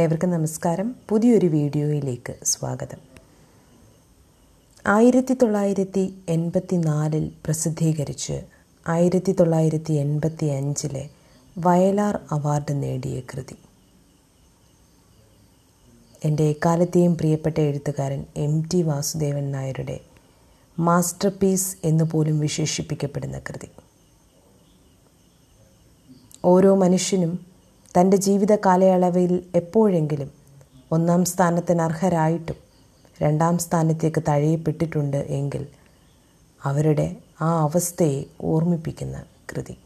ഏവർക്കും നമസ്കാരം പുതിയൊരു വീഡിയോയിലേക്ക് സ്വാഗതം ആയിരത്തി തൊള്ളായിരത്തി എൺപത്തി നാലിൽ പ്രസിദ്ധീകരിച്ച് ആയിരത്തി തൊള്ളായിരത്തി എൺപത്തി അഞ്ചിലെ വയലാർ അവാർഡ് നേടിയ കൃതി എൻ്റെ എക്കാലത്തെയും പ്രിയപ്പെട്ട എഴുത്തുകാരൻ എം ടി വാസുദേവൻ നായരുടെ മാസ്റ്റർ പീസ് എന്ന് പോലും വിശേഷിപ്പിക്കപ്പെടുന്ന കൃതി ഓരോ മനുഷ്യനും തൻ്റെ ജീവിത കാലയളവിൽ എപ്പോഴെങ്കിലും ഒന്നാം സ്ഥാനത്തിന് അർഹരായിട്ടും രണ്ടാം സ്ഥാനത്തേക്ക് തഴയപ്പെട്ടിട്ടുണ്ട് എങ്കിൽ അവരുടെ ആ അവസ്ഥയെ ഓർമ്മിപ്പിക്കുന്ന കൃതി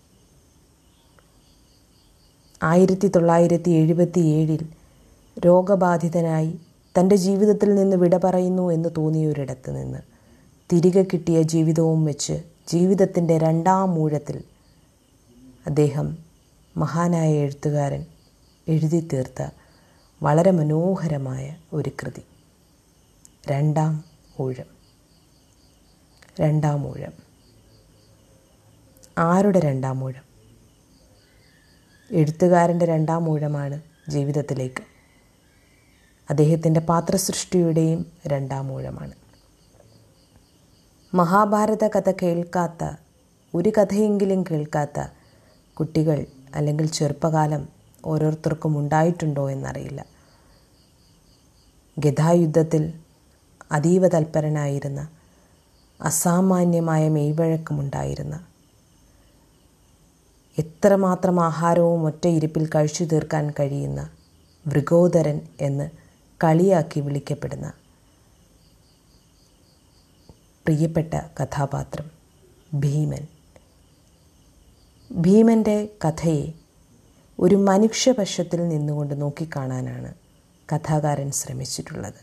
ആയിരത്തി തൊള്ളായിരത്തി എഴുപത്തി ഏഴിൽ രോഗബാധിതനായി തൻ്റെ ജീവിതത്തിൽ നിന്ന് വിട പറയുന്നു എന്ന് തോന്നിയൊരിടത്ത് നിന്ന് തിരികെ കിട്ടിയ ജീവിതവും വെച്ച് ജീവിതത്തിൻ്റെ രണ്ടാം മൂഴത്തിൽ അദ്ദേഹം മഹാനായ എഴുത്തുകാരൻ എഴുതി തീർത്ത വളരെ മനോഹരമായ ഒരു കൃതി രണ്ടാം ഊഴം രണ്ടാം ഊഴം ആരുടെ രണ്ടാം ഊഴം എഴുത്തുകാരൻ്റെ രണ്ടാം ഊഴമാണ് ജീവിതത്തിലേക്ക് അദ്ദേഹത്തിൻ്റെ പാത്രസൃഷ്ടിയുടെയും രണ്ടാം ഊഴമാണ് മഹാഭാരത കഥ കേൾക്കാത്ത ഒരു കഥയെങ്കിലും കേൾക്കാത്ത കുട്ടികൾ അല്ലെങ്കിൽ ചെറുപ്പകാലം ഓരോരുത്തർക്കും ഉണ്ടായിട്ടുണ്ടോ എന്നറിയില്ല ഗതായുദ്ധത്തിൽ അതീവ തൽപരനായിരുന്ന അസാമാന്യമായ മെയ്വഴക്കമുണ്ടായിരുന്ന എത്രമാത്രം ആഹാരവും ഒറ്റയിരുപ്പിൽ കഴിച്ചു തീർക്കാൻ കഴിയുന്ന വൃഗോദരൻ എന്ന് കളിയാക്കി വിളിക്കപ്പെടുന്ന പ്രിയപ്പെട്ട കഥാപാത്രം ഭീമൻ ഭീമൻ്റെ കഥയെ ഒരു മനുഷ്യപക്ഷത്തിൽ നിന്നുകൊണ്ട് നോക്കിക്കാണാനാണ് കഥാകാരൻ ശ്രമിച്ചിട്ടുള്ളത്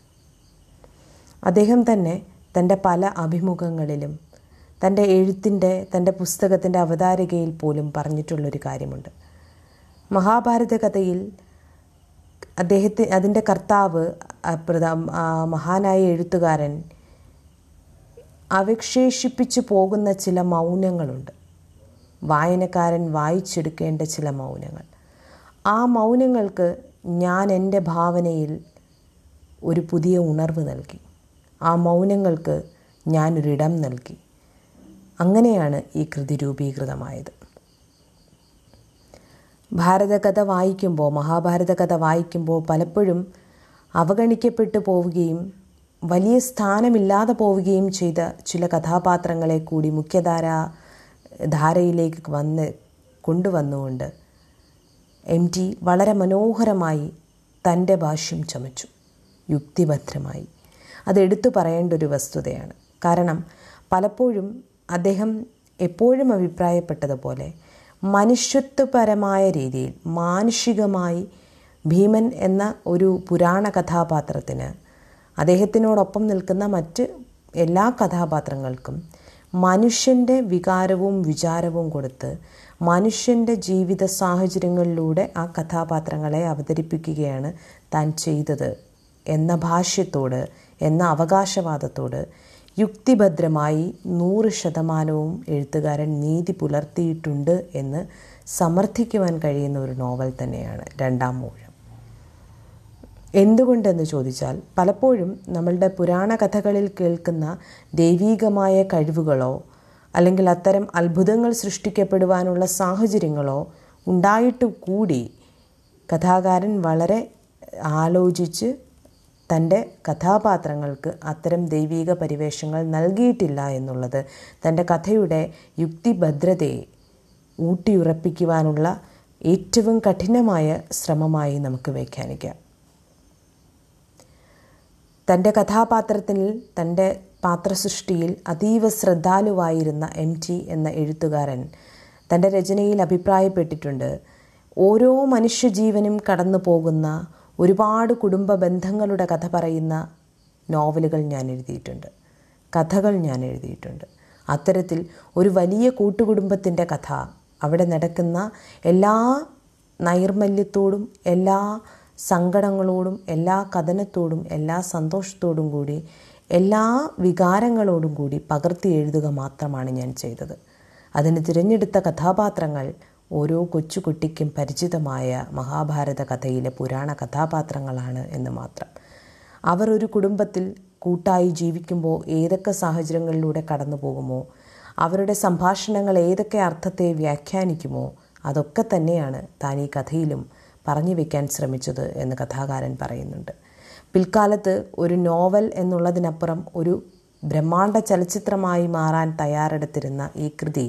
അദ്ദേഹം തന്നെ തൻ്റെ പല അഭിമുഖങ്ങളിലും തൻ്റെ എഴുത്തിൻ്റെ തൻ്റെ പുസ്തകത്തിൻ്റെ അവതാരികയിൽ പോലും പറഞ്ഞിട്ടുള്ളൊരു കാര്യമുണ്ട് മഹാഭാരത കഥയിൽ അദ്ദേഹത്തെ അതിൻ്റെ കർത്താവ് മഹാനായ എഴുത്തുകാരൻ അവശേഷിപ്പിച്ചു പോകുന്ന ചില മൗനങ്ങളുണ്ട് വായനക്കാരൻ വായിച്ചെടുക്കേണ്ട ചില മൗനങ്ങൾ ആ മൗനങ്ങൾക്ക് ഞാൻ എൻ്റെ ഭാവനയിൽ ഒരു പുതിയ ഉണർവ് നൽകി ആ മൗനങ്ങൾക്ക് ഞാനൊരിടം നൽകി അങ്ങനെയാണ് ഈ കൃതി രൂപീകൃതമായത് ഭാരതകഥ വായിക്കുമ്പോൾ മഹാഭാരത കഥ വായിക്കുമ്പോൾ പലപ്പോഴും അവഗണിക്കപ്പെട്ടു പോവുകയും വലിയ സ്ഥാനമില്ലാതെ പോവുകയും ചെയ്ത ചില കഥാപാത്രങ്ങളെ കൂടി മുഖ്യധാര ധാരയിലേക്ക് വന്ന് കൊണ്ടുവന്നുകൊണ്ട് എം ടി വളരെ മനോഹരമായി തൻ്റെ ഭാഷ്യം ചമച്ചു യുക്തിഭദ്രമായി അത് എടുത്തു പറയേണ്ട ഒരു വസ്തുതയാണ് കാരണം പലപ്പോഴും അദ്ദേഹം എപ്പോഴും അഭിപ്രായപ്പെട്ടതുപോലെ മനുഷ്യത്വപരമായ രീതിയിൽ മാനുഷികമായി ഭീമൻ എന്ന ഒരു പുരാണ കഥാപാത്രത്തിന് അദ്ദേഹത്തിനോടൊപ്പം നിൽക്കുന്ന മറ്റ് എല്ലാ കഥാപാത്രങ്ങൾക്കും മനുഷ്യൻ്റെ വികാരവും വിചാരവും കൊടുത്ത് മനുഷ്യൻ്റെ ജീവിത സാഹചര്യങ്ങളിലൂടെ ആ കഥാപാത്രങ്ങളെ അവതരിപ്പിക്കുകയാണ് താൻ ചെയ്തത് എന്ന ഭാഷ്യത്തോട് എന്ന അവകാശവാദത്തോട് യുക്തിഭദ്രമായി നൂറ് ശതമാനവും എഴുത്തുകാരൻ നീതി പുലർത്തിയിട്ടുണ്ട് എന്ന് സമർത്ഥിക്കുവാൻ കഴിയുന്ന ഒരു നോവൽ തന്നെയാണ് രണ്ടാം മൂഴം എന്തുകൊണ്ടെന്ന് ചോദിച്ചാൽ പലപ്പോഴും നമ്മളുടെ പുരാണ കഥകളിൽ കേൾക്കുന്ന ദൈവീകമായ കഴിവുകളോ അല്ലെങ്കിൽ അത്തരം അത്ഭുതങ്ങൾ സൃഷ്ടിക്കപ്പെടുവാനുള്ള സാഹചര്യങ്ങളോ ഉണ്ടായിട്ട് കൂടി കഥാകാരൻ വളരെ ആലോചിച്ച് തൻ്റെ കഥാപാത്രങ്ങൾക്ക് അത്തരം ദൈവീക പരിവേഷങ്ങൾ നൽകിയിട്ടില്ല എന്നുള്ളത് തൻ്റെ കഥയുടെ യുക്തിഭദ്രതയെ ഊട്ടിയുറപ്പിക്കുവാനുള്ള ഏറ്റവും കഠിനമായ ശ്രമമായി നമുക്ക് വ്യാഖ്യാനിക്കാം തൻ്റെ കഥാപാത്രത്തിൽ തൻ്റെ പാത്രസൃഷ്ടിയിൽ അതീവ ശ്രദ്ധാലുവായിരുന്ന എം ടി എന്ന എഴുത്തുകാരൻ തൻ്റെ രചനയിൽ അഭിപ്രായപ്പെട്ടിട്ടുണ്ട് ഓരോ മനുഷ്യജീവനും കടന്നു പോകുന്ന ഒരുപാട് കുടുംബ ബന്ധങ്ങളുടെ കഥ പറയുന്ന നോവലുകൾ ഞാൻ എഴുതിയിട്ടുണ്ട് കഥകൾ ഞാൻ എഴുതിയിട്ടുണ്ട് അത്തരത്തിൽ ഒരു വലിയ കൂട്ടുകുടുംബത്തിൻ്റെ കഥ അവിടെ നടക്കുന്ന എല്ലാ നൈർമല്യത്തോടും എല്ലാ സങ്കടങ്ങളോടും എല്ലാ കഥനത്തോടും എല്ലാ സന്തോഷത്തോടും കൂടി എല്ലാ വികാരങ്ങളോടും കൂടി പകർത്തി എഴുതുക മാത്രമാണ് ഞാൻ ചെയ്തത് അതിന് തിരഞ്ഞെടുത്ത കഥാപാത്രങ്ങൾ ഓരോ കൊച്ചുകുട്ടിക്കും പരിചിതമായ മഹാഭാരത കഥയിലെ പുരാണ കഥാപാത്രങ്ങളാണ് എന്ന് മാത്രം അവർ ഒരു കുടുംബത്തിൽ കൂട്ടായി ജീവിക്കുമ്പോൾ ഏതൊക്കെ സാഹചര്യങ്ങളിലൂടെ കടന്നു പോകുമോ അവരുടെ സംഭാഷണങ്ങൾ ഏതൊക്കെ അർത്ഥത്തെ വ്യാഖ്യാനിക്കുമോ അതൊക്കെ തന്നെയാണ് താൻ ഈ കഥയിലും പറഞ്ഞു വയ്ക്കാൻ ശ്രമിച്ചത് എന്ന് കഥാകാരൻ പറയുന്നുണ്ട് പിൽക്കാലത്ത് ഒരു നോവൽ എന്നുള്ളതിനപ്പുറം ഒരു ബ്രഹ്മാണ്ഡ ചലച്ചിത്രമായി മാറാൻ തയ്യാറെടുത്തിരുന്ന ഈ കൃതി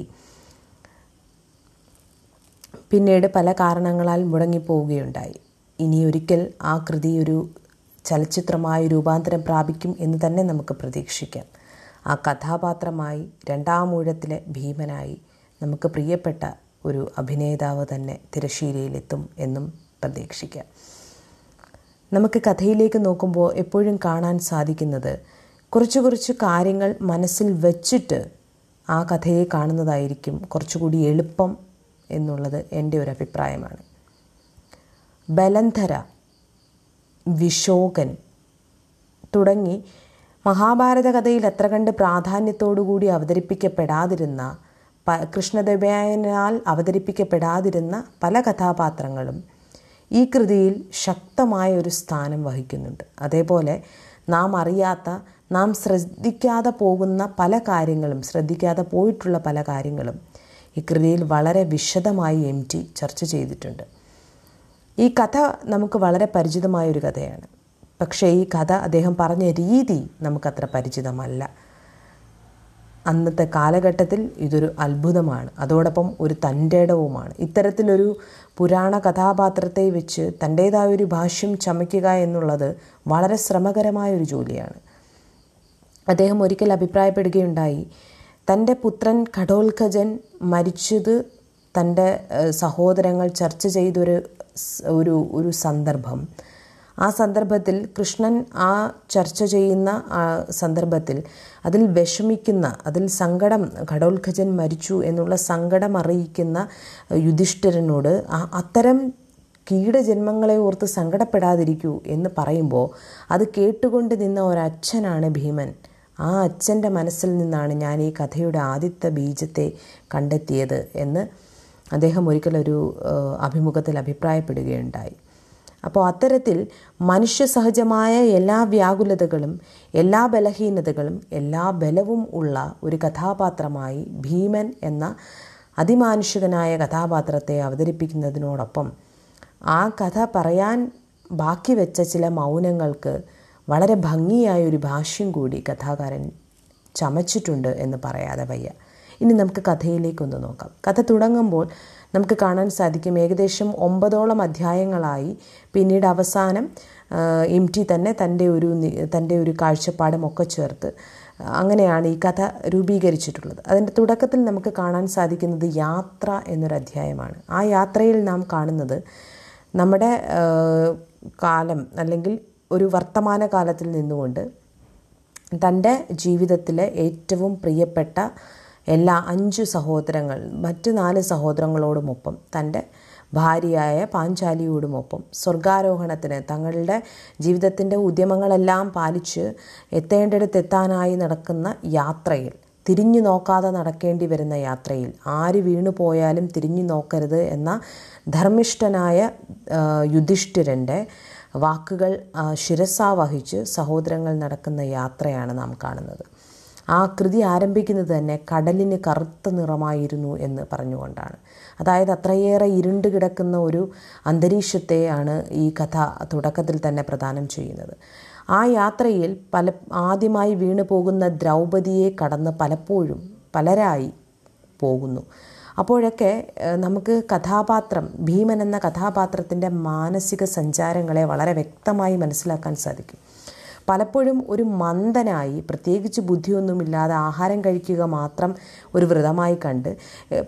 പിന്നീട് പല കാരണങ്ങളാൽ മുടങ്ങിപ്പോവുകയുണ്ടായി ഇനി ഒരിക്കൽ ആ കൃതി ഒരു ചലച്ചിത്രമായി രൂപാന്തരം പ്രാപിക്കും എന്ന് തന്നെ നമുക്ക് പ്രതീക്ഷിക്കാം ആ കഥാപാത്രമായി രണ്ടാമൂഴത്തിലെ ഭീമനായി നമുക്ക് പ്രിയപ്പെട്ട ഒരു അഭിനേതാവ് തന്നെ തിരശ്ശീലയിലെത്തും എന്നും പ്രതീക്ഷിക്കാം നമുക്ക് കഥയിലേക്ക് നോക്കുമ്പോൾ എപ്പോഴും കാണാൻ സാധിക്കുന്നത് കുറച്ച് കുറച്ച് കാര്യങ്ങൾ മനസ്സിൽ വച്ചിട്ട് ആ കഥയെ കാണുന്നതായിരിക്കും കുറച്ചുകൂടി എളുപ്പം എന്നുള്ളത് എൻ്റെ ഒരു അഭിപ്രായമാണ് ബലന്ധര വിശോകൻ തുടങ്ങി മഹാഭാരത കഥയിൽ എത്ര കണ്ട് പ്രാധാന്യത്തോടുകൂടി അവതരിപ്പിക്കപ്പെടാതിരുന്ന കൃഷ്ണദേവനാൽ അവതരിപ്പിക്കപ്പെടാതിരുന്ന പല കഥാപാത്രങ്ങളും ഈ കൃതിയിൽ ശക്തമായ ഒരു സ്ഥാനം വഹിക്കുന്നുണ്ട് അതേപോലെ നാം അറിയാത്ത നാം ശ്രദ്ധിക്കാതെ പോകുന്ന പല കാര്യങ്ങളും ശ്രദ്ധിക്കാതെ പോയിട്ടുള്ള പല കാര്യങ്ങളും ഈ കൃതിയിൽ വളരെ വിശദമായി എം ടി ചർച്ച ചെയ്തിട്ടുണ്ട് ഈ കഥ നമുക്ക് വളരെ പരിചിതമായ ഒരു കഥയാണ് പക്ഷേ ഈ കഥ അദ്ദേഹം പറഞ്ഞ രീതി നമുക്കത്ര പരിചിതമല്ല അന്നത്തെ കാലഘട്ടത്തിൽ ഇതൊരു അത്ഭുതമാണ് അതോടൊപ്പം ഒരു തൻ്റേടവുമാണ് ഇത്തരത്തിലൊരു പുരാണ കഥാപാത്രത്തെ വെച്ച് തൻ്റേതായൊരു ഭാഷ്യം ചമയ്ക്കുക എന്നുള്ളത് വളരെ ശ്രമകരമായൊരു ജോലിയാണ് അദ്ദേഹം ഒരിക്കൽ അഭിപ്രായപ്പെടുകയുണ്ടായി തൻ്റെ പുത്രൻ കടോൽഖജൻ മരിച്ചത് തൻ്റെ സഹോദരങ്ങൾ ചർച്ച ചെയ്തൊരു ഒരു ഒരു സന്ദർഭം ആ സന്ദർഭത്തിൽ കൃഷ്ണൻ ആ ചർച്ച ചെയ്യുന്ന സന്ദർഭത്തിൽ അതിൽ വിഷമിക്കുന്ന അതിൽ സങ്കടം കടോത്ഖജൻ മരിച്ചു എന്നുള്ള സങ്കടം അറിയിക്കുന്ന യുധിഷ്ഠിരനോട് അത്തരം കീടജന്മങ്ങളെ ഓർത്ത് സങ്കടപ്പെടാതിരിക്കൂ എന്ന് പറയുമ്പോൾ അത് കേട്ടുകൊണ്ട് നിന്ന ഒരച്ഛനാണ് ഭീമൻ ആ അച്ഛൻ്റെ മനസ്സിൽ നിന്നാണ് ഞാൻ ഈ കഥയുടെ ആദ്യത്തെ ബീജത്തെ കണ്ടെത്തിയത് എന്ന് അദ്ദേഹം ഒരിക്കലൊരു അഭിമുഖത്തിൽ അഭിപ്രായപ്പെടുകയുണ്ടായി അപ്പോൾ അത്തരത്തിൽ മനുഷ്യസഹജമായ എല്ലാ വ്യാകുലതകളും എല്ലാ ബലഹീനതകളും എല്ലാ ബലവും ഉള്ള ഒരു കഥാപാത്രമായി ഭീമൻ എന്ന അതിമാനുഷികനായ കഥാപാത്രത്തെ അവതരിപ്പിക്കുന്നതിനോടൊപ്പം ആ കഥ പറയാൻ ബാക്കി വെച്ച ചില മൗനങ്ങൾക്ക് വളരെ ഭംഗിയായ ഒരു ഭാഷ്യം കൂടി കഥാകാരൻ ചമച്ചിട്ടുണ്ട് എന്ന് പറയാതെ വയ്യ ഇനി നമുക്ക് കഥയിലേക്കൊന്ന് നോക്കാം കഥ തുടങ്ങുമ്പോൾ നമുക്ക് കാണാൻ സാധിക്കും ഏകദേശം ഒമ്പതോളം അധ്യായങ്ങളായി പിന്നീട് അവസാനം എം ടി തന്നെ തൻ്റെ ഒരു തൻ്റെ ഒരു കാഴ്ചപ്പാടും ഒക്കെ ചേർത്ത് അങ്ങനെയാണ് ഈ കഥ രൂപീകരിച്ചിട്ടുള്ളത് അതിൻ്റെ തുടക്കത്തിൽ നമുക്ക് കാണാൻ സാധിക്കുന്നത് യാത്ര എന്നൊരു അധ്യായമാണ് ആ യാത്രയിൽ നാം കാണുന്നത് നമ്മുടെ കാലം അല്ലെങ്കിൽ ഒരു വർത്തമാന കാലത്തിൽ നിന്നുകൊണ്ട് തൻ്റെ ജീവിതത്തിലെ ഏറ്റവും പ്രിയപ്പെട്ട എല്ലാ അഞ്ചു സഹോദരങ്ങൾ മറ്റ് നാല് സഹോദരങ്ങളോടുമൊപ്പം തൻ്റെ ഭാര്യയായ പാഞ്ചാലിയോടുമൊപ്പം സ്വർഗാരോഹണത്തിന് തങ്ങളുടെ ജീവിതത്തിൻ്റെ ഉദ്യമങ്ങളെല്ലാം പാലിച്ച് എത്തേണ്ടടുത്ത് എത്താനായി നടക്കുന്ന യാത്രയിൽ തിരിഞ്ഞു നോക്കാതെ നടക്കേണ്ടി വരുന്ന യാത്രയിൽ ആര് വീണു പോയാലും തിരിഞ്ഞു നോക്കരുത് എന്ന ധർമ്മിഷ്ഠനായ യുധിഷ്ഠിരൻ്റെ വാക്കുകൾ ശിരസാവഹിച്ച് സഹോദരങ്ങൾ നടക്കുന്ന യാത്രയാണ് നാം കാണുന്നത് ആ കൃതി ആരംഭിക്കുന്നത് തന്നെ കടലിന് കറുത്ത നിറമായിരുന്നു എന്ന് പറഞ്ഞുകൊണ്ടാണ് അതായത് അത്രയേറെ ഇരുണ്ട് കിടക്കുന്ന ഒരു അന്തരീക്ഷത്തെയാണ് ഈ കഥ തുടക്കത്തിൽ തന്നെ പ്രദാനം ചെയ്യുന്നത് ആ യാത്രയിൽ പല ആദ്യമായി വീണു പോകുന്ന ദ്രൗപതിയെ കടന്ന് പലപ്പോഴും പലരായി പോകുന്നു അപ്പോഴൊക്കെ നമുക്ക് കഥാപാത്രം ഭീമൻ എന്ന കഥാപാത്രത്തിൻ്റെ മാനസിക സഞ്ചാരങ്ങളെ വളരെ വ്യക്തമായി മനസ്സിലാക്കാൻ സാധിക്കും പലപ്പോഴും ഒരു മന്ദനായി പ്രത്യേകിച്ച് ബുദ്ധിയൊന്നുമില്ലാതെ ആഹാരം കഴിക്കുക മാത്രം ഒരു വ്രതമായി കണ്ട്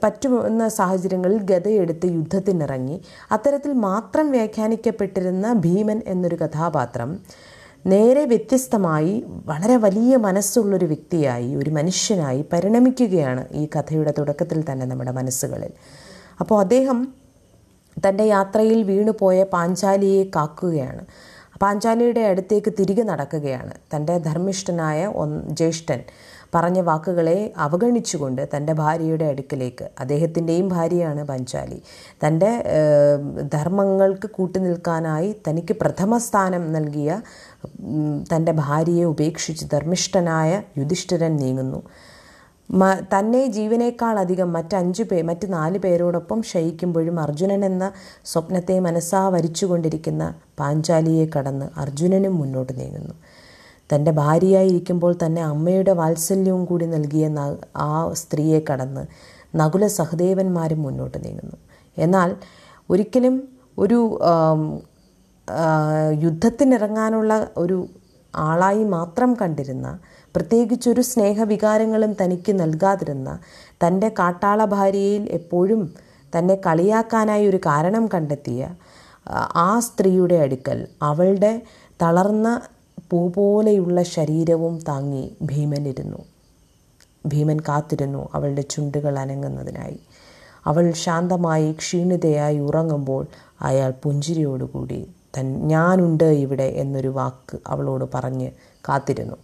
പറ്റുന്ന സാഹചര്യങ്ങളിൽ ഗതയെടുത്ത് യുദ്ധത്തിനിറങ്ങി അത്തരത്തിൽ മാത്രം വ്യാഖ്യാനിക്കപ്പെട്ടിരുന്ന ഭീമൻ എന്നൊരു കഥാപാത്രം നേരെ വ്യത്യസ്തമായി വളരെ വലിയ മനസ്സുള്ളൊരു വ്യക്തിയായി ഒരു മനുഷ്യനായി പരിണമിക്കുകയാണ് ഈ കഥയുടെ തുടക്കത്തിൽ തന്നെ നമ്മുടെ മനസ്സുകളിൽ അപ്പോൾ അദ്ദേഹം തൻ്റെ യാത്രയിൽ വീണുപോയ പാഞ്ചാലിയെ കാക്കുകയാണ് പാഞ്ചാലിയുടെ അടുത്തേക്ക് തിരികെ നടക്കുകയാണ് തൻ്റെ ധർമ്മിഷ്ഠനായ ജ്യേഷ്ഠൻ പറഞ്ഞ വാക്കുകളെ അവഗണിച്ചുകൊണ്ട് തൻ്റെ ഭാര്യയുടെ അടുക്കലേക്ക് അദ്ദേഹത്തിൻ്റെയും ഭാര്യയാണ് പഞ്ചാലി തൻ്റെ ധർമ്മങ്ങൾക്ക് കൂട്ടുനിൽക്കാനായി തനിക്ക് പ്രഥമ സ്ഥാനം നൽകിയ തൻ്റെ ഭാര്യയെ ഉപേക്ഷിച്ച് ധർമ്മിഷ്ഠനായ യുധിഷ്ഠിരൻ നീങ്ങുന്നു തന്നെ ജീവനേക്കാളധികം മറ്റഞ്ചു പേ മറ്റ് നാല് പേരോടൊപ്പം ശയിക്കുമ്പോഴും അർജുനൻ എന്ന സ്വപ്നത്തെ മനസ്സാ വരിച്ചുകൊണ്ടിരിക്കുന്ന പാഞ്ചാലിയെ കടന്ന് അർജുനനും മുന്നോട്ട് നീങ്ങുന്നു തൻ്റെ ഭാര്യയായിരിക്കുമ്പോൾ തന്നെ അമ്മയുടെ വാത്സല്യവും കൂടി നൽകിയ ആ സ്ത്രീയെ കടന്ന് നകുല സഹദേവന്മാരും മുന്നോട്ട് നീങ്ങുന്നു എന്നാൽ ഒരിക്കലും ഒരു യുദ്ധത്തിനിറങ്ങാനുള്ള ഒരു ആളായി മാത്രം കണ്ടിരുന്ന പ്രത്യേകിച്ചൊരു സ്നേഹവികാരങ്ങളും തനിക്ക് നൽകാതിരുന്ന തൻ്റെ കാട്ടാള ഭാര്യയിൽ എപ്പോഴും തന്നെ കളിയാക്കാനായി ഒരു കാരണം കണ്ടെത്തിയ ആ സ്ത്രീയുടെ അടുക്കൽ അവളുടെ തളർന്ന പൂ പോലെയുള്ള ശരീരവും താങ്ങി ഭീമനിരുന്നു ഭീമൻ കാത്തിരുന്നു അവളുടെ ചുണ്ടുകൾ അനങ്ങുന്നതിനായി അവൾ ശാന്തമായി ക്ഷീണിതയായി ഉറങ്ങുമ്പോൾ അയാൾ പുഞ്ചിരിയോടുകൂടി തൻ ഞാനുണ്ട് ഇവിടെ എന്നൊരു വാക്ക് അവളോട് പറഞ്ഞ് കാത്തിരുന്നു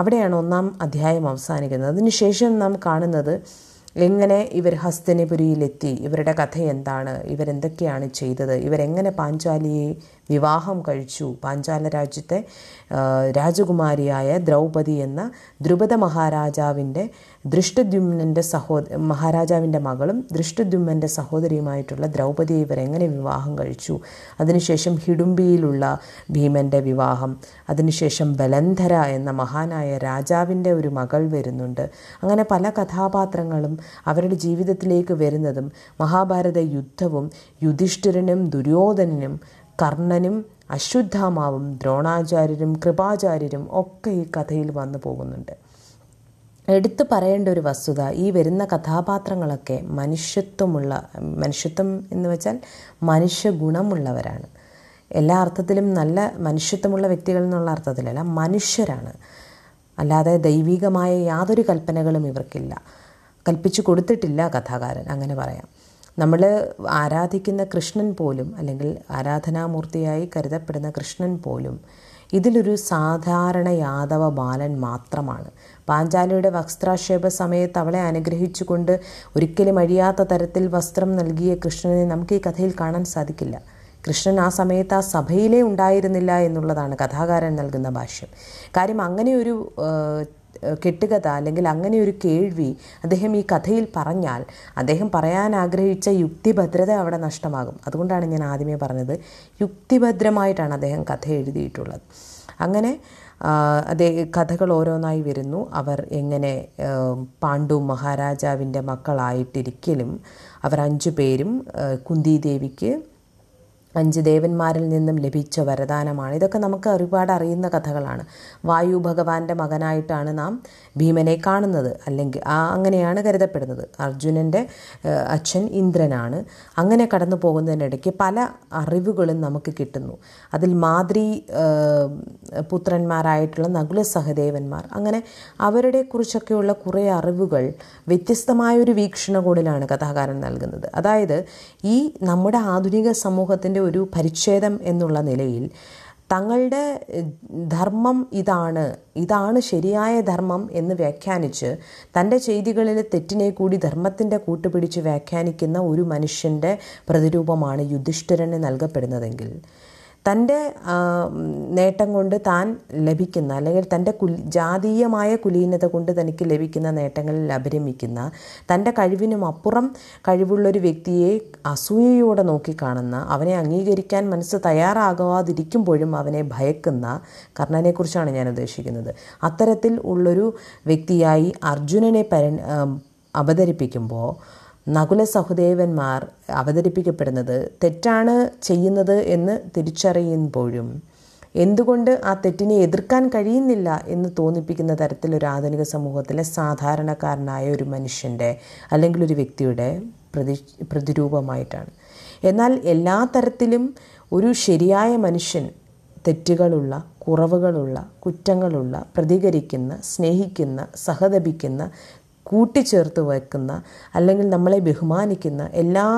അവിടെയാണ് ഒന്നാം അധ്യായം അവസാനിക്കുന്നത് അതിനുശേഷം നാം കാണുന്നത് എങ്ങനെ ഇവർ ഹസ്തനപുരിയിലെത്തി ഇവരുടെ കഥ എന്താണ് ഇവരെന്തൊക്കെയാണ് ചെയ്തത് ഇവരെങ്ങനെ പാഞ്ചാലിയെ വിവാഹം കഴിച്ചു പാഞ്ചാല രാജ്യത്തെ രാജകുമാരിയായ ദ്രൗപദി എന്ന ദ്രുപദ മഹാരാജാവിൻ്റെ ദൃഷ്ടദ്യുമ്നൻ്റെ സഹോദ മഹാരാജാവിൻ്റെ മകളും ദൃഷ്ടദ്യുമ്നൻ്റെ സഹോദരിയുമായിട്ടുള്ള ദ്രൗപദിയെ ഇവർ എങ്ങനെ വിവാഹം കഴിച്ചു അതിനുശേഷം ഹിഡുംബിയിലുള്ള ഭീമൻ്റെ വിവാഹം അതിനുശേഷം ബലന്ധര എന്ന മഹാനായ രാജാവിൻ്റെ ഒരു മകൾ വരുന്നുണ്ട് അങ്ങനെ പല കഥാപാത്രങ്ങളും അവരുടെ ജീവിതത്തിലേക്ക് വരുന്നതും മഹാഭാരത യുദ്ധവും യുധിഷ്ഠിരനും ദുര്യോധനനും കർണനും അശ്വത്ഥാമാവും ദ്രോണാചാര്യരും കൃപാചാര്യരും ഒക്കെ ഈ കഥയിൽ വന്നു പോകുന്നുണ്ട് എടുത്തു പറയേണ്ട ഒരു വസ്തുത ഈ വരുന്ന കഥാപാത്രങ്ങളൊക്കെ മനുഷ്യത്വമുള്ള മനുഷ്യത്വം എന്ന് വെച്ചാൽ മനുഷ്യ ഗുണമുള്ളവരാണ് എല്ലാ അർത്ഥത്തിലും നല്ല മനുഷ്യത്വമുള്ള വ്യക്തികൾ എന്നുള്ള അർത്ഥത്തിലല്ല മനുഷ്യരാണ് അല്ലാതെ ദൈവികമായ യാതൊരു കൽപ്പനകളും ഇവർക്കില്ല കൽപ്പിച്ചു കൊടുത്തിട്ടില്ല കഥാകാരൻ അങ്ങനെ പറയാം നമ്മൾ ആരാധിക്കുന്ന കൃഷ്ണൻ പോലും അല്ലെങ്കിൽ ആരാധനാമൂർത്തിയായി കരുതപ്പെടുന്ന കൃഷ്ണൻ പോലും ഇതിലൊരു സാധാരണ യാദവ ബാലൻ മാത്രമാണ് പാഞ്ചാലിയുടെ വസ്ത്രാക്ഷേപ സമയത്ത് അവളെ അനുഗ്രഹിച്ചുകൊണ്ട് ഒരിക്കലും അഴിയാത്ത തരത്തിൽ വസ്ത്രം നൽകിയ കൃഷ്ണനെ നമുക്ക് ഈ കഥയിൽ കാണാൻ സാധിക്കില്ല കൃഷ്ണൻ ആ സമയത്ത് ആ സഭയിലേ ഉണ്ടായിരുന്നില്ല എന്നുള്ളതാണ് കഥാകാരൻ നൽകുന്ന ഭാഷ്യം കാര്യം അങ്ങനെ ഒരു കെട്ടുകഥ അല്ലെങ്കിൽ അങ്ങനെ ഒരു കേൾവി അദ്ദേഹം ഈ കഥയിൽ പറഞ്ഞാൽ അദ്ദേഹം പറയാൻ ആഗ്രഹിച്ച യുക്തിഭദ്രത അവിടെ നഷ്ടമാകും അതുകൊണ്ടാണ് ഞാൻ ആദ്യമേ പറഞ്ഞത് യുക്തിഭദ്രമായിട്ടാണ് അദ്ദേഹം കഥ എഴുതിയിട്ടുള്ളത് അങ്ങനെ അതേ കഥകൾ ഓരോന്നായി വരുന്നു അവർ എങ്ങനെ പാണ്ഡു മഹാരാജാവിൻ്റെ മക്കളായിട്ടിരിക്കലും അവർ അഞ്ചു പേരും കുന്തിദേവിക്ക് അഞ്ച് ദേവന്മാരിൽ നിന്നും ലഭിച്ച വരദാനമാണ് ഇതൊക്കെ നമുക്ക് ഒരുപാട് അറിയുന്ന കഥകളാണ് വായു ഭഗവാന്റെ മകനായിട്ടാണ് നാം ഭീമനെ കാണുന്നത് അല്ലെങ്കിൽ ആ അങ്ങനെയാണ് കരുതപ്പെടുന്നത് അർജുനൻ്റെ അച്ഛൻ ഇന്ദ്രനാണ് അങ്ങനെ കടന്നു പോകുന്നതിനിടയ്ക്ക് പല അറിവുകളും നമുക്ക് കിട്ടുന്നു അതിൽ മാതൃ പുത്രന്മാരായിട്ടുള്ള നകുല സഹദേവന്മാർ അങ്ങനെ അവരുടെ കുറിച്ചൊക്കെയുള്ള കുറേ അറിവുകൾ വ്യത്യസ്തമായൊരു വീക്ഷണകോണിലാണ് കഥാകാരൻ നൽകുന്നത് അതായത് ഈ നമ്മുടെ ആധുനിക സമൂഹത്തിൻ്റെ ഒരു പരിച്ഛേദം എന്നുള്ള നിലയിൽ തങ്ങളുടെ ധർമ്മം ഇതാണ് ഇതാണ് ശരിയായ ധർമ്മം എന്ന് വ്യാഖ്യാനിച്ച് തൻ്റെ ചെയ്തികളിലെ തെറ്റിനെ കൂടി ധർമ്മത്തിൻ്റെ കൂട്ടുപിടിച്ച് വ്യാഖ്യാനിക്കുന്ന ഒരു മനുഷ്യൻ്റെ പ്രതിരൂപമാണ് യുധിഷ്ഠിരന് നൽകപ്പെടുന്നതെങ്കിൽ തൻ്റെ നേട്ടം കൊണ്ട് താൻ ലഭിക്കുന്ന അല്ലെങ്കിൽ തൻ്റെ കുൽ ജാതീയമായ കുലീനത കൊണ്ട് തനിക്ക് ലഭിക്കുന്ന നേട്ടങ്ങളിൽ അഭിരമിക്കുന്ന തൻ്റെ കഴിവിനും അപ്പുറം കഴിവുള്ളൊരു വ്യക്തിയെ അസൂയയോടെ നോക്കിക്കാണുന്ന അവനെ അംഗീകരിക്കാൻ മനസ്സ് തയ്യാറാകാതിരിക്കുമ്പോഴും അവനെ ഭയക്കുന്ന കർണനെക്കുറിച്ചാണ് ഞാൻ ഉദ്ദേശിക്കുന്നത് അത്തരത്തിൽ ഉള്ളൊരു വ്യക്തിയായി അർജുനനെ പരി അവതരിപ്പിക്കുമ്പോൾ നകുല സഹദേവന്മാർ അവതരിപ്പിക്കപ്പെടുന്നത് തെറ്റാണ് ചെയ്യുന്നത് എന്ന് തിരിച്ചറിയുമ്പോഴും എന്തുകൊണ്ട് ആ തെറ്റിനെ എതിർക്കാൻ കഴിയുന്നില്ല എന്ന് തോന്നിപ്പിക്കുന്ന തരത്തിൽ ഒരു ആധുനിക സമൂഹത്തിലെ സാധാരണക്കാരനായ ഒരു മനുഷ്യൻ്റെ അല്ലെങ്കിൽ ഒരു വ്യക്തിയുടെ പ്രതി പ്രതിരൂപമായിട്ടാണ് എന്നാൽ എല്ലാ തരത്തിലും ഒരു ശരിയായ മനുഷ്യൻ തെറ്റുകളുള്ള കുറവുകളുള്ള കുറ്റങ്ങളുള്ള പ്രതികരിക്കുന്ന സ്നേഹിക്കുന്ന സഹതപിക്കുന്ന കൂട്ടിച്ചേർത്ത് വയ്ക്കുന്ന അല്ലെങ്കിൽ നമ്മളെ ബഹുമാനിക്കുന്ന എല്ലാ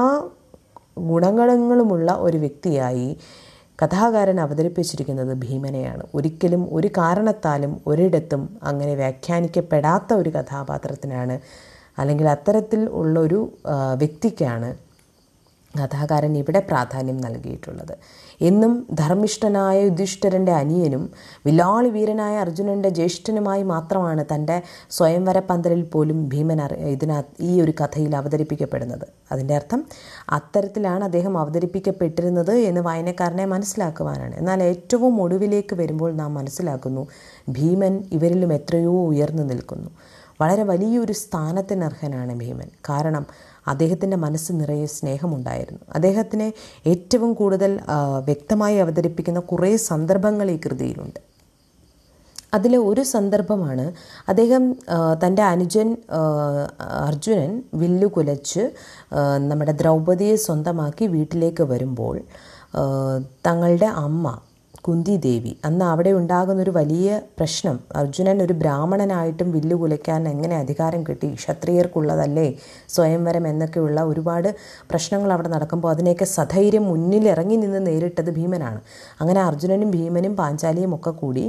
ഗുണഗണങ്ങളുമുള്ള ഒരു വ്യക്തിയായി കഥാകാരൻ അവതരിപ്പിച്ചിരിക്കുന്നത് ഭീമനെയാണ് ഒരിക്കലും ഒരു കാരണത്താലും ഒരിടത്തും അങ്ങനെ വ്യാഖ്യാനിക്കപ്പെടാത്ത ഒരു കഥാപാത്രത്തിനാണ് അല്ലെങ്കിൽ അത്തരത്തിൽ ഉള്ളൊരു വ്യക്തിക്കാണ് കഥാകാരൻ ഇവിടെ പ്രാധാന്യം നൽകിയിട്ടുള്ളത് എന്നും ധർമ്മിഷ്ഠനായ യുധിഷ്ഠരൻ്റെ അനിയനും വിലാളി വീരനായ അർജുനൻ്റെ ജ്യേഷ്ഠനുമായി മാത്രമാണ് തൻ്റെ സ്വയംവര പന്തലിൽ പോലും ഭീമൻ ഇതിന ഈ ഒരു കഥയിൽ അവതരിപ്പിക്കപ്പെടുന്നത് അതിൻ്റെ അർത്ഥം അത്തരത്തിലാണ് അദ്ദേഹം അവതരിപ്പിക്കപ്പെട്ടിരുന്നത് എന്ന് വായനക്കാരനെ മനസ്സിലാക്കുവാനാണ് എന്നാൽ ഏറ്റവും ഒടുവിലേക്ക് വരുമ്പോൾ നാം മനസ്സിലാക്കുന്നു ഭീമൻ ഇവരിലും എത്രയോ ഉയർന്നു നിൽക്കുന്നു വളരെ വലിയൊരു സ്ഥാനത്തിനർഹനാണ് ഭീമൻ കാരണം അദ്ദേഹത്തിൻ്റെ മനസ്സ് നിറയെ സ്നേഹമുണ്ടായിരുന്നു അദ്ദേഹത്തിനെ ഏറ്റവും കൂടുതൽ വ്യക്തമായി അവതരിപ്പിക്കുന്ന കുറേ സന്ദർഭങ്ങൾ ഈ കൃതിയിലുണ്ട് അതിലെ ഒരു സന്ദർഭമാണ് അദ്ദേഹം തൻ്റെ അനുജൻ അർജുനൻ വില്ലു കുലച്ച് നമ്മുടെ ദ്രൗപതിയെ സ്വന്തമാക്കി വീട്ടിലേക്ക് വരുമ്പോൾ തങ്ങളുടെ അമ്മ ദേവി അന്ന് അവിടെ ഉണ്ടാകുന്ന ഒരു വലിയ പ്രശ്നം അർജുനൻ ഒരു ബ്രാഹ്മണനായിട്ടും വില്ലു കുലയ്ക്കാൻ എങ്ങനെ അധികാരം കിട്ടി ക്ഷത്രിയർക്കുള്ളതല്ലേ സ്വയംവരം എന്നൊക്കെയുള്ള ഒരുപാട് പ്രശ്നങ്ങൾ അവിടെ നടക്കുമ്പോൾ അതിനെയൊക്കെ സധൈര്യം മുന്നിലിറങ്ങി നിന്ന് നേരിട്ടത് ഭീമനാണ് അങ്ങനെ അർജുനനും ഭീമനും പാഞ്ചാലിയും ഒക്കെ കൂടി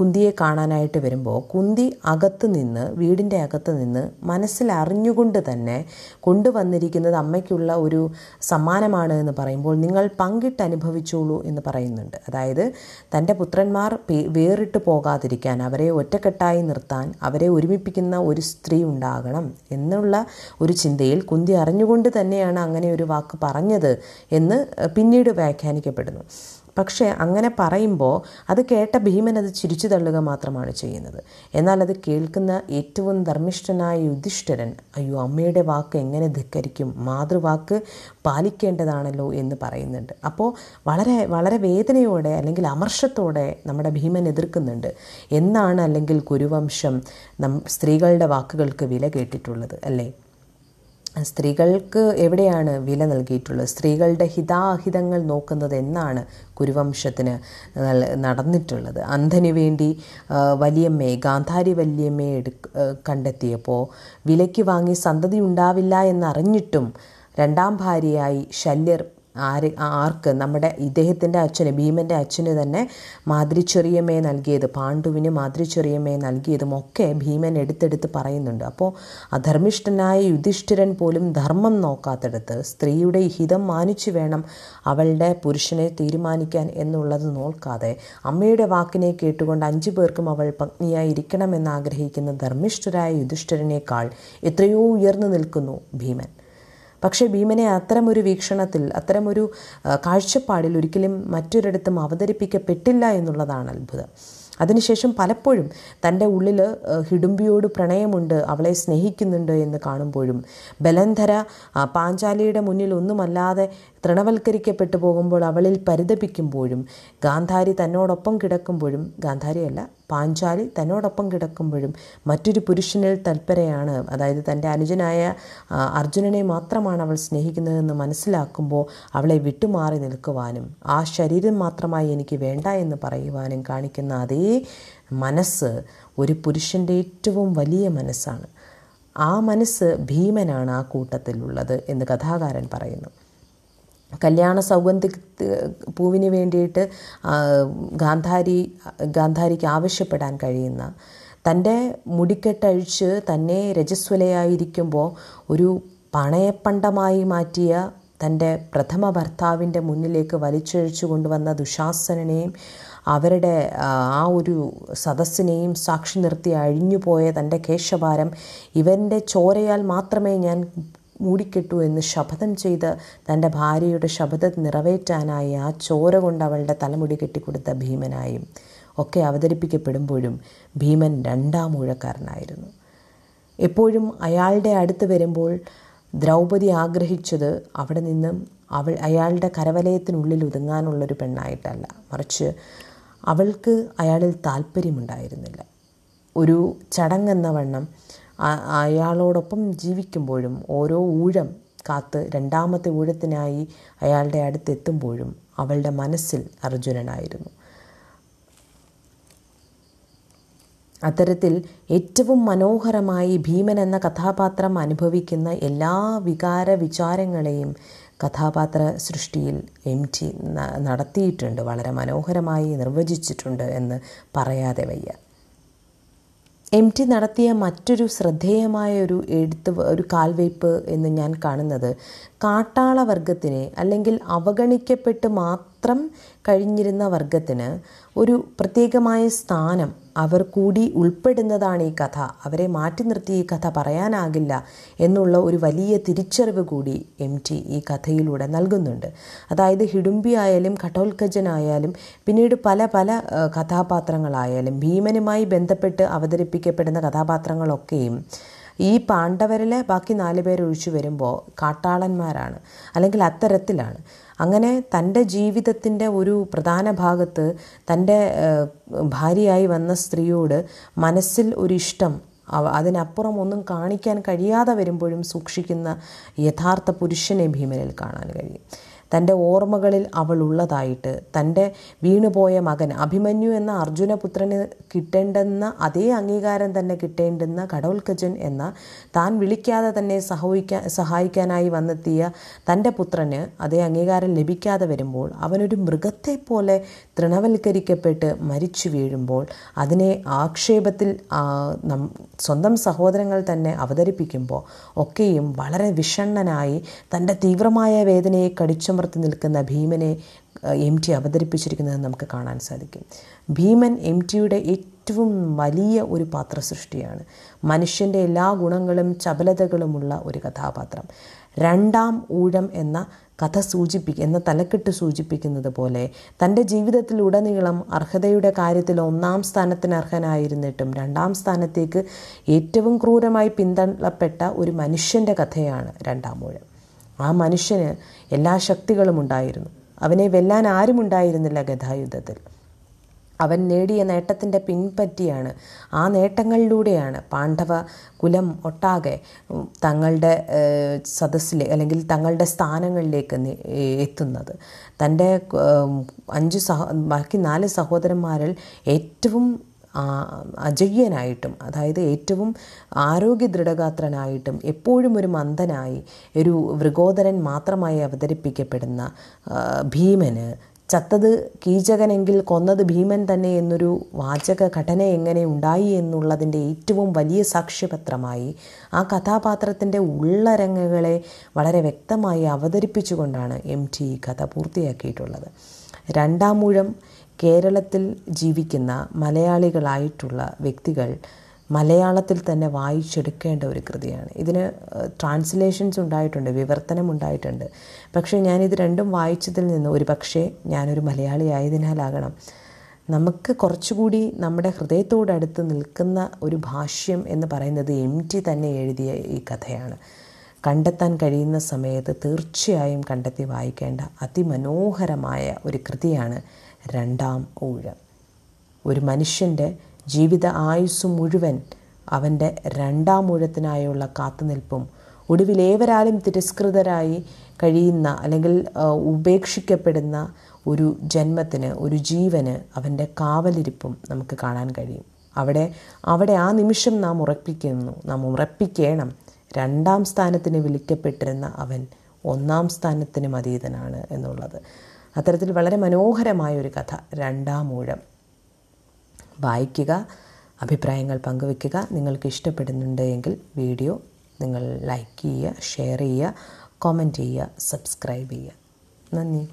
കുന്തിയെ കാണാനായിട്ട് വരുമ്പോൾ കുന്തി അകത്ത് നിന്ന് വീടിൻ്റെ അകത്ത് നിന്ന് മനസ്സിലറിഞ്ഞുകൊണ്ട് തന്നെ കൊണ്ടുവന്നിരിക്കുന്നത് അമ്മയ്ക്കുള്ള ഒരു സമ്മാനമാണ് എന്ന് പറയുമ്പോൾ നിങ്ങൾ പങ്കിട്ട് അനുഭവിച്ചോളൂ എന്ന് പറയുന്നുണ്ട് അതായത് അതായത് തൻ്റെ പുത്രന്മാർ വേറിട്ട് പോകാതിരിക്കാൻ അവരെ ഒറ്റക്കെട്ടായി നിർത്താൻ അവരെ ഒരുമിപ്പിക്കുന്ന ഒരു സ്ത്രീ ഉണ്ടാകണം എന്നുള്ള ഒരു ചിന്തയിൽ കുന്തി അറിഞ്ഞുകൊണ്ട് തന്നെയാണ് അങ്ങനെ ഒരു വാക്ക് പറഞ്ഞത് എന്ന് പിന്നീട് വ്യാഖ്യാനിക്കപ്പെടുന്നു പക്ഷേ അങ്ങനെ പറയുമ്പോൾ അത് കേട്ട ഭീമൻ അത് ചിരിച്ചു തള്ളുക മാത്രമാണ് ചെയ്യുന്നത് എന്നാൽ അത് കേൾക്കുന്ന ഏറ്റവും ധർമ്മിഷ്ഠനായ യുധിഷ്ഠിരൻ അയ്യോ അമ്മയുടെ വാക്ക് എങ്ങനെ ധിക്കരിക്കും മാതൃവാക്ക് പാലിക്കേണ്ടതാണല്ലോ എന്ന് പറയുന്നുണ്ട് അപ്പോൾ വളരെ വളരെ വേദനയോടെ അല്ലെങ്കിൽ അമർഷത്തോടെ നമ്മുടെ ഭീമൻ എതിർക്കുന്നുണ്ട് എന്നാണ് അല്ലെങ്കിൽ കുരുവംശം നം സ്ത്രീകളുടെ വാക്കുകൾക്ക് വില കേട്ടിട്ടുള്ളത് അല്ലേ സ്ത്രീകൾക്ക് എവിടെയാണ് വില നൽകിയിട്ടുള്ളത് സ്ത്രീകളുടെ ഹിതാഹിതങ്ങൾ നോക്കുന്നത് എന്നാണ് കുരുവംശത്തിന് നടന്നിട്ടുള്ളത് അന്ധന് വേണ്ടി വലിയമ്മയെ ഗാന്ധാരി വലിയമ്മയെ എടു കണ്ടെത്തിയപ്പോൾ വിലയ്ക്ക് വാങ്ങി സന്തതി ഉണ്ടാവില്ല എന്നറിഞ്ഞിട്ടും രണ്ടാം ഭാര്യയായി ശല്യർ ആര് ആർക്ക് നമ്മുടെ ഇദ്ദേഹത്തിൻ്റെ അച്ഛന് ഭീമൻ്റെ അച്ഛന് തന്നെ മാതിരി നൽകിയത് പാണ്ഡുവിന് മാതിരി നൽകിയതും ഒക്കെ ഭീമൻ എടുത്തെടുത്ത് പറയുന്നുണ്ട് അപ്പോൾ അധർമ്മിഷ്ടനായ യുധിഷ്ഠിരൻ പോലും ധർമ്മം നോക്കാത്തെടുത്ത് സ്ത്രീയുടെ ഹിതം മാനിച്ചു വേണം അവളുടെ പുരുഷനെ തീരുമാനിക്കാൻ എന്നുള്ളത് നോക്കാതെ അമ്മയുടെ വാക്കിനെ കേട്ടുകൊണ്ട് അഞ്ചു പേർക്കും അവൾ പത്നിയായിരിക്കണമെന്ന് ആഗ്രഹിക്കുന്ന ധർമ്മിഷ്ഠരായ യുധിഷ്ഠിരനേക്കാൾ എത്രയോ ഉയർന്നു നിൽക്കുന്നു ഭീമൻ പക്ഷേ ഭീമനെ അത്തരമൊരു വീക്ഷണത്തിൽ അത്തരമൊരു കാഴ്ചപ്പാടിൽ ഒരിക്കലും മറ്റൊരിടത്തും അവതരിപ്പിക്കപ്പെട്ടില്ല എന്നുള്ളതാണ് അത്ഭുതം അതിനുശേഷം പലപ്പോഴും തൻ്റെ ഉള്ളിൽ ഹിഡുംബിയോട് പ്രണയമുണ്ട് അവളെ സ്നേഹിക്കുന്നുണ്ട് എന്ന് കാണുമ്പോഴും ബലന്ധര പാഞ്ചാലിയുടെ മുന്നിൽ ഒന്നുമല്ലാതെ തൃണവൽക്കരിക്കപ്പെട്ടു പോകുമ്പോൾ അവളിൽ പരിതപിക്കുമ്പോഴും ഗാന്ധാരി തന്നോടൊപ്പം കിടക്കുമ്പോഴും ഗാന്ധാരിയല്ല പാഞ്ചാലി തന്നോടൊപ്പം കിടക്കുമ്പോഴും മറ്റൊരു പുരുഷനിൽ തൽപരയാണ് അതായത് തൻ്റെ അനുജനായ അർജുനനെ മാത്രമാണ് അവൾ സ്നേഹിക്കുന്നതെന്ന് മനസ്സിലാക്കുമ്പോൾ അവളെ വിട്ടുമാറി നിൽക്കുവാനും ആ ശരീരം മാത്രമായി എനിക്ക് വേണ്ട എന്ന് പറയുവാനും കാണിക്കുന്ന അതേ മനസ്സ് ഒരു പുരുഷൻ്റെ ഏറ്റവും വലിയ മനസ്സാണ് ആ മനസ്സ് ഭീമനാണ് ആ കൂട്ടത്തിലുള്ളത് എന്ന് കഥാകാരൻ പറയുന്നു കല്യാണ സൗഗന്ധി പൂവിന് വേണ്ടിയിട്ട് ഗാന്ധാരി ഗാന്ധാരിക്ക് ആവശ്യപ്പെടാൻ കഴിയുന്ന തൻ്റെ മുടിക്കെട്ടഴിച്ച് തന്നെ രജസ്വലയായിരിക്കുമ്പോൾ ഒരു പണയപ്പണ്ടമായി മാറ്റിയ തൻ്റെ പ്രഥമ ഭർത്താവിൻ്റെ മുന്നിലേക്ക് വലിച്ചഴിച്ചു കൊണ്ടുവന്ന ദുശാസനെയും അവരുടെ ആ ഒരു സദസ്സിനെയും സാക്ഷി നിർത്തി അഴിഞ്ഞുപോയ തൻ്റെ കേശഭാരം ഇവൻ്റെ ചോരയാൽ മാത്രമേ ഞാൻ മൂടിക്കെട്ടു എന്ന് ശപഥം ചെയ്ത് തൻ്റെ ഭാര്യയുടെ ശപഥം നിറവേറ്റാനായി ആ ചോര കൊണ്ട് അവളുടെ തലമുടി കെട്ടിക്കൊടുത്ത ഭീമനായും ഒക്കെ അവതരിപ്പിക്കപ്പെടുമ്പോഴും ഭീമൻ രണ്ടാം ഊഴക്കാരനായിരുന്നു എപ്പോഴും അയാളുടെ അടുത്ത് വരുമ്പോൾ ദ്രൗപതി ആഗ്രഹിച്ചത് അവിടെ നിന്നും അവൾ അയാളുടെ കരവലയത്തിനുള്ളിൽ ഒതുങ്ങാനുള്ളൊരു പെണ്ണായിട്ടല്ല മറിച്ച് അവൾക്ക് അയാളിൽ താല്പര്യമുണ്ടായിരുന്നില്ല ഒരു ചടങ്ങെന്ന വണ്ണം അയാളോടൊപ്പം ജീവിക്കുമ്പോഴും ഓരോ ഊഴം കാത്ത് രണ്ടാമത്തെ ഊഴത്തിനായി അയാളുടെ അടുത്തെത്തുമ്പോഴും അവളുടെ മനസ്സിൽ അർജുനനായിരുന്നു അത്തരത്തിൽ ഏറ്റവും മനോഹരമായി ഭീമൻ എന്ന കഥാപാത്രം അനുഭവിക്കുന്ന എല്ലാ വികാര വിചാരങ്ങളെയും കഥാപാത്ര സൃഷ്ടിയിൽ എം ടി നടത്തിയിട്ടുണ്ട് വളരെ മനോഹരമായി നിർവചിച്ചിട്ടുണ്ട് എന്ന് പറയാതെ വയ്യ എം ടി നടത്തിയ മറ്റൊരു ശ്രദ്ധേയമായ ഒരു എഴുത്ത് ഒരു കാൽവയ്പ് എന്ന് ഞാൻ കാണുന്നത് കാട്ടാളവർഗത്തിനെ അല്ലെങ്കിൽ അവഗണിക്കപ്പെട്ട് മാത്രം വസ്ത്രം കഴിഞ്ഞിരുന്ന വർഗത്തിന് ഒരു പ്രത്യേകമായ സ്ഥാനം അവർ കൂടി ഉൾപ്പെടുന്നതാണ് ഈ കഥ അവരെ മാറ്റി നിർത്തി ഈ കഥ പറയാനാകില്ല എന്നുള്ള ഒരു വലിയ തിരിച്ചറിവ് കൂടി എം ടി ഈ കഥയിലൂടെ നൽകുന്നുണ്ട് അതായത് ഹിഡുംബി ആയാലും കട്ടോൽക്കജനായാലും പിന്നീട് പല പല കഥാപാത്രങ്ങളായാലും ഭീമനുമായി ബന്ധപ്പെട്ട് അവതരിപ്പിക്കപ്പെടുന്ന കഥാപാത്രങ്ങളൊക്കെയും ഈ പാണ്ഡവരിലെ ബാക്കി നാല് പേരൊഴിച്ചു വരുമ്പോൾ കാട്ടാളന്മാരാണ് അല്ലെങ്കിൽ അത്തരത്തിലാണ് അങ്ങനെ തൻ്റെ ജീവിതത്തിൻ്റെ ഒരു പ്രധാന ഭാഗത്ത് തൻ്റെ ഭാര്യയായി വന്ന സ്ത്രീയോട് മനസ്സിൽ ഒരു ഇഷ്ടം അതിനപ്പുറം ഒന്നും കാണിക്കാൻ കഴിയാതെ വരുമ്പോഴും സൂക്ഷിക്കുന്ന യഥാർത്ഥ പുരുഷനെ ഭീമനിൽ കാണാൻ കഴിയും തൻ്റെ ഓർമ്മകളിൽ അവൾ ഉള്ളതായിട്ട് തൻ്റെ വീണുപോയ മകൻ അഭിമന്യു എന്ന അർജുനപുത്രന് കിട്ടേണ്ടെന്ന അതേ അംഗീകാരം തന്നെ കിട്ടേണ്ടുന്ന കടോൽക്കജൻ എന്ന താൻ വിളിക്കാതെ തന്നെ സഹായിക്കാൻ സഹായിക്കാനായി വന്നെത്തിയ തൻ്റെ പുത്രന് അതേ അംഗീകാരം ലഭിക്കാതെ വരുമ്പോൾ അവനൊരു മൃഗത്തെപ്പോലെ തൃണവൽക്കരിക്കപ്പെട്ട് മരിച്ചു വീഴുമ്പോൾ അതിനെ ആക്ഷേപത്തിൽ സ്വന്തം സഹോദരങ്ങൾ തന്നെ അവതരിപ്പിക്കുമ്പോൾ ഒക്കെയും വളരെ വിഷണ്ണനായി തൻ്റെ തീവ്രമായ വേദനയെ കടിച്ചു അടിച്ചമർത്തി നിൽക്കുന്ന ഭീമനെ എം ടി അവതരിപ്പിച്ചിരിക്കുന്നത് നമുക്ക് കാണാൻ സാധിക്കും ഭീമൻ എം ടിയുടെ ഏറ്റവും വലിയ ഒരു പാത്ര സൃഷ്ടിയാണ് മനുഷ്യൻ്റെ എല്ലാ ഗുണങ്ങളും ചപലതകളുമുള്ള ഒരു കഥാപാത്രം രണ്ടാം ഊഴം എന്ന കഥ സൂചിപ്പി എന്ന തലക്കെട്ട് സൂചിപ്പിക്കുന്നത് പോലെ തൻ്റെ ജീവിതത്തിലുടനീളം അർഹതയുടെ കാര്യത്തിൽ ഒന്നാം സ്ഥാനത്തിന് അർഹനായിരുന്നിട്ടും രണ്ടാം സ്ഥാനത്തേക്ക് ഏറ്റവും ക്രൂരമായി പിന്തള്ളപ്പെട്ട ഒരു മനുഷ്യൻ്റെ കഥയാണ് രണ്ടാം ഊഴം ആ മനുഷ്യന് എല്ലാ ശക്തികളും ഉണ്ടായിരുന്നു അവനെ വെല്ലാൻ ആരുമുണ്ടായിരുന്നില്ല ഗതായുദ്ധത്തിൽ അവൻ നേടിയ നേട്ടത്തിൻ്റെ പിൻപറ്റിയാണ് ആ നേട്ടങ്ങളിലൂടെയാണ് പാണ്ഡവ കുലം ഒട്ടാകെ തങ്ങളുടെ സദസ്സിലെ അല്ലെങ്കിൽ തങ്ങളുടെ സ്ഥാനങ്ങളിലേക്ക് എത്തുന്നത് തൻ്റെ അഞ്ച് സഹോ ബാക്കി നാല് സഹോദരന്മാരിൽ ഏറ്റവും അജയ്യനായിട്ടും അതായത് ഏറ്റവും ആരോഗ്യ ദൃഢഗാത്രനായിട്ടും എപ്പോഴും ഒരു മന്ദനായി ഒരു വൃഗോദരൻ മാത്രമായി അവതരിപ്പിക്കപ്പെടുന്ന ഭീമന് ചത്തത് കീചകനെങ്കിൽ കൊന്നത് ഭീമൻ തന്നെ എന്നൊരു വാചക ഘടന എങ്ങനെ ഉണ്ടായി എന്നുള്ളതിൻ്റെ ഏറ്റവും വലിയ സാക്ഷ്യപത്രമായി ആ കഥാപാത്രത്തിൻ്റെ ഉള്ളരങ്ങുകളെ വളരെ വ്യക്തമായി അവതരിപ്പിച്ചുകൊണ്ടാണ് എം ടി കഥ പൂർത്തിയാക്കിയിട്ടുള്ളത് രണ്ടാമൂഴം കേരളത്തിൽ ജീവിക്കുന്ന മലയാളികളായിട്ടുള്ള വ്യക്തികൾ മലയാളത്തിൽ തന്നെ വായിച്ചെടുക്കേണ്ട ഒരു കൃതിയാണ് ഇതിന് ട്രാൻസ്ലേഷൻസ് ഉണ്ടായിട്ടുണ്ട് വിവർത്തനം ഉണ്ടായിട്ടുണ്ട് പക്ഷേ ഞാനിത് രണ്ടും വായിച്ചതിൽ നിന്ന് ഒരു പക്ഷേ ഞാനൊരു മലയാളി ആയതിനാലാകണം നമുക്ക് കുറച്ചുകൂടി നമ്മുടെ ഹൃദയത്തോടടുത്ത് നിൽക്കുന്ന ഒരു ഭാഷ്യം എന്ന് പറയുന്നത് എം ടി തന്നെ എഴുതിയ ഈ കഥയാണ് കണ്ടെത്താൻ കഴിയുന്ന സമയത്ത് തീർച്ചയായും കണ്ടെത്തി വായിക്കേണ്ട അതിമനോഹരമായ ഒരു കൃതിയാണ് രണ്ടാം ഊഴം ഒരു മനുഷ്യൻ്റെ ജീവിത ആയുസ് മുഴുവൻ അവൻ്റെ രണ്ടാം ഊഴത്തിനായുള്ള കാത്തുനിൽപ്പും ഒടുവിൽ ഏവരാലും തിരസ്കൃതരായി കഴിയുന്ന അല്ലെങ്കിൽ ഉപേക്ഷിക്കപ്പെടുന്ന ഒരു ജന്മത്തിന് ഒരു ജീവന് അവൻ്റെ കാവലിരിപ്പും നമുക്ക് കാണാൻ കഴിയും അവിടെ അവിടെ ആ നിമിഷം നാം ഉറപ്പിക്കുന്നു നാം ഉറപ്പിക്കണം രണ്ടാം സ്ഥാനത്തിന് വിളിക്കപ്പെട്ടിരുന്ന അവൻ ഒന്നാം സ്ഥാനത്തിനും അതീതനാണ് എന്നുള്ളത് അത്തരത്തിൽ വളരെ മനോഹരമായ ഒരു കഥ രണ്ടാം ഊഴം വായിക്കുക അഭിപ്രായങ്ങൾ പങ്കുവെക്കുക നിങ്ങൾക്ക് ഇഷ്ടപ്പെടുന്നുണ്ട് എങ്കിൽ വീഡിയോ നിങ്ങൾ ലൈക്ക് ചെയ്യുക ഷെയർ ചെയ്യുക കോമൻറ്റ് ചെയ്യുക സബ്സ്ക്രൈബ് ചെയ്യുക നന്ദി